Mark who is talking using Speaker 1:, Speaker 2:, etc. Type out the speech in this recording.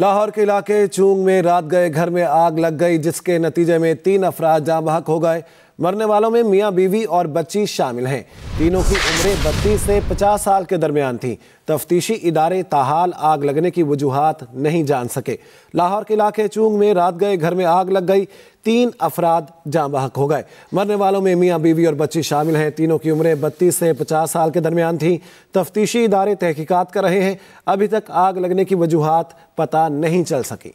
Speaker 1: लाहौर के इलाके चूंग में रात गए घर में आग लग गई जिसके नतीजे में तीन अफराज जाम हो गए मरने वालों में मियाँ बीवी और बच्ची शामिल हैं तीनों की उम्रें बत्तीस से पचास साल के दरमियान थी तफ्तीशी इदारे ताहाल आग लगने की वजूहत नहीं जान सके लाहौर के इलाके चूंग में रात गए घर में आग लग गई तीन अफराद जाँ बहक हो गए मरने वालों में मियाँ बीवी और बच्ची शामिल हैं तीनों की उम्रें बत्तीस से पचास साल के दरमियान थी तफ्तीशी इदारे तहकीकत कर रहे हैं अभी तक आग लगने की वजूहत पता नहीं चल सकी